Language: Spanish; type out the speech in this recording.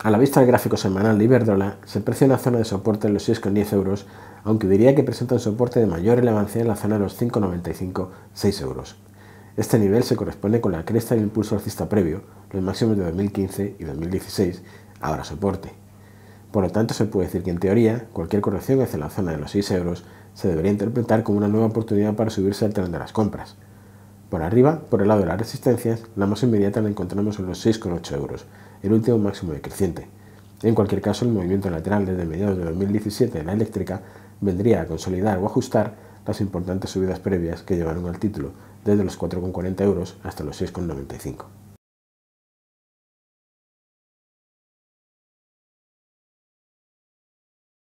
A la vista del gráfico semanal de Iberdrola, se precia una zona de soporte en los 6,10 euros, aunque diría que presenta un soporte de mayor relevancia en la zona de los 5,95-6 euros. Este nivel se corresponde con la cresta del impulso alcista previo, los máximos de 2015 y 2016, ahora soporte. Por lo tanto, se puede decir que en teoría, cualquier corrección hacia la zona de los 6 euros se debería interpretar como una nueva oportunidad para subirse al tren de las compras. Por arriba, por el lado de las resistencias, la más inmediata la encontramos en los 6,8 euros, el último máximo decreciente. En cualquier caso, el movimiento lateral desde mediados de 2017 de la eléctrica vendría a consolidar o ajustar las importantes subidas previas que llevaron al título, desde los 4,40 euros hasta los 6,95.